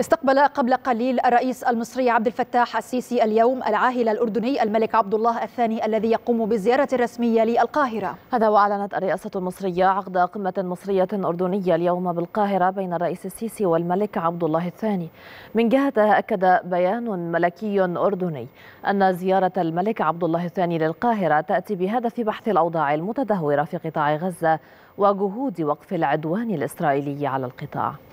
استقبل قبل قليل الرئيس المصري عبد الفتاح السيسي اليوم العاهل الاردني الملك عبد الله الثاني الذي يقوم بزياره رسميه للقاهره. هذا واعلنت الرئاسه المصريه عقد قمه مصريه اردنيه اليوم بالقاهره بين الرئيس السيسي والملك عبد الله الثاني. من جهته اكد بيان ملكي اردني ان زياره الملك عبد الله الثاني للقاهره تاتي بهدف بحث الاوضاع المتدهوره في قطاع غزه وجهود وقف العدوان الاسرائيلي على القطاع.